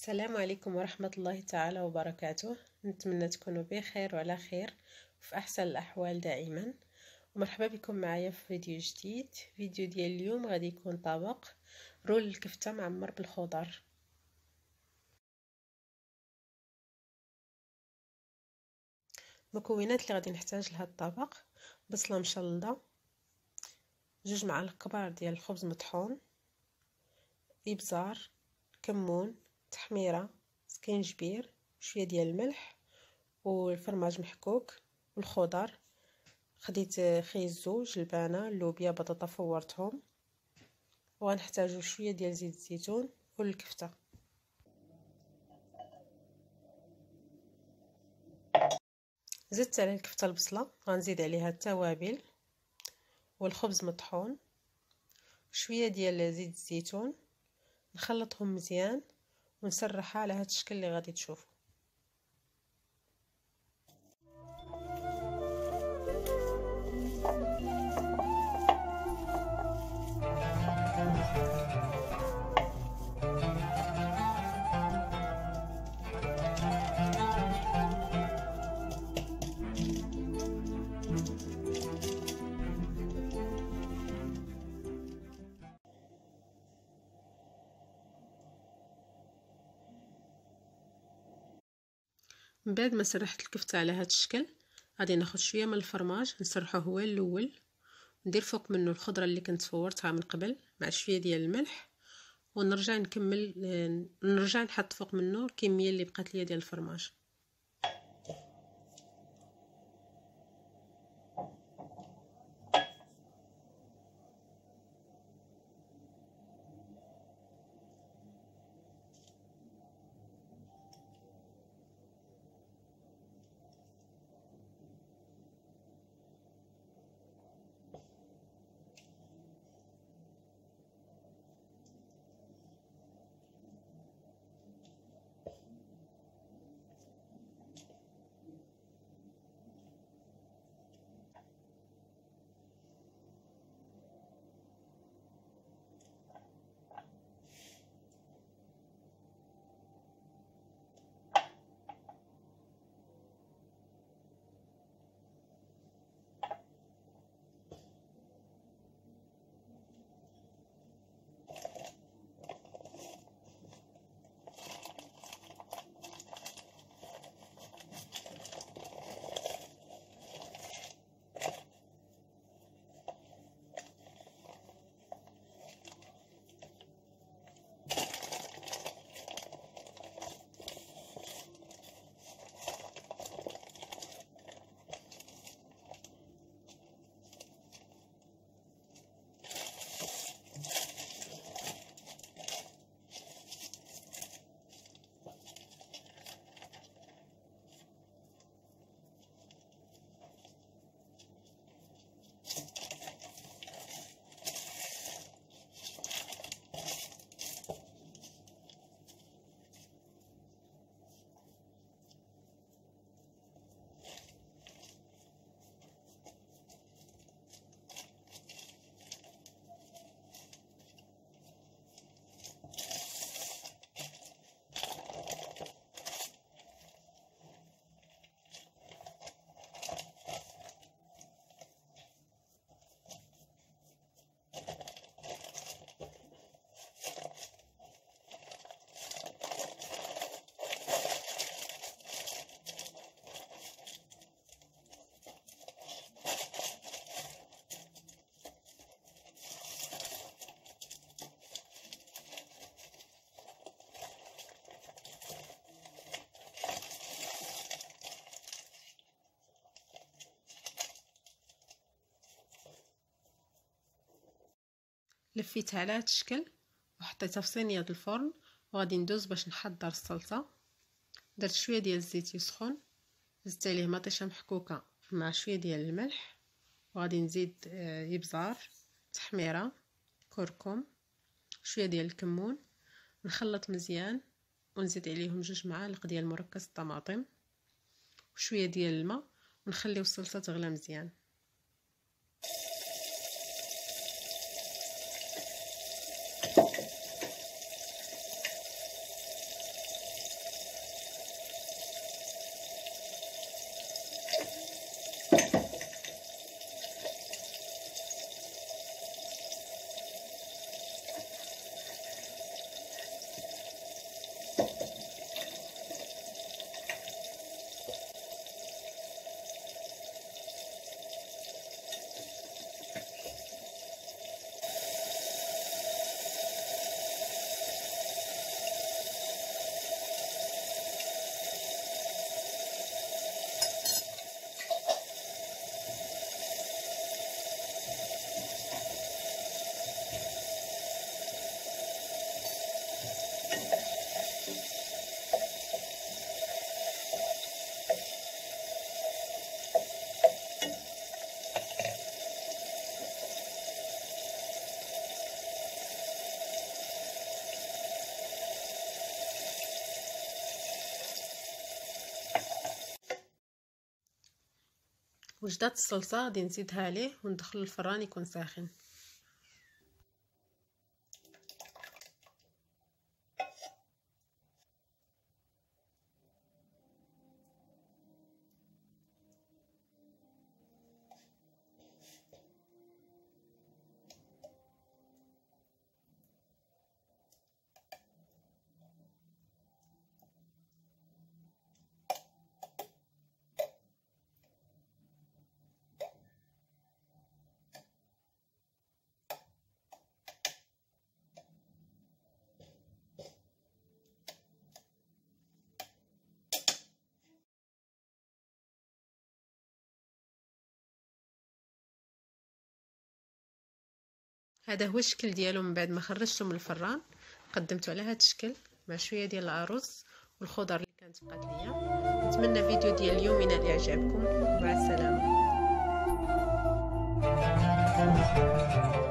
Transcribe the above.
السلام عليكم ورحمة الله تعالى وبركاته نتمنى تكونوا بخير وعلى خير وفي أحسن الأحوال دائما ومرحبا بكم معايا في فيديو جديد فيديو ديال اليوم غادي يكون طبق رول الكفتة معمر بالخضر المكونات اللي غادي نحتاج لها الطبق بصلة مشلضة جوج معالق كبار ديال الخبز مطحون ابزار كمون تحميرة سكينجبير شوية ديال الملح والفرماج محكوك والخضر خديت خيزو جلبانة اللوبيا بطاطا فورتهم وغنحتاجو شوية ديال زيت الزيتون والكفتة زدت على الكفتة البصلة غنزيد عليها التوابل والخبز مطحون شوية ديال زيت الزيتون نخلطهم مزيان ونسرحها على هذا الشكل اللي غادي تشوفوا من بعد ما سرحت الكفتة على هذا الشكل غادي ناخذ شويه من الفرماج نسرحه هو الاول ندير فوق منه الخضره اللي كنت فورتها من قبل مع شويه ديال الملح ونرجع نكمل نرجع نحط فوق منه الكميه اللي بقات ليا ديال الفرماج لفيتها على هاد الشكل وحطيتها في صينيه الفرن وغادي ندوز باش نحضر الصلصه درت شويه ديال الزيت يسخن زدت عليه مطيشه محكوكه مع شويه ديال الملح وغادي نزيد ابزار آه، تحميره كركم شويه ديال الكمون نخلط مزيان ونزيد عليهم جوج معالق ديال مركز الطماطم وشويه ديال الماء ونخليو الصلصه تغلى مزيان وجدات الصلصة غادي نزيدها عليه وندخل الفران يكون ساخن هذا هو الشكل ديالو من بعد ما خرجته من الفران قدمته على هذا الشكل مع شويه ديال الارز والخضر اللي كانت بقات ليا نتمنى فيديو ديال اليوم ينال اعجابكم مع السلامه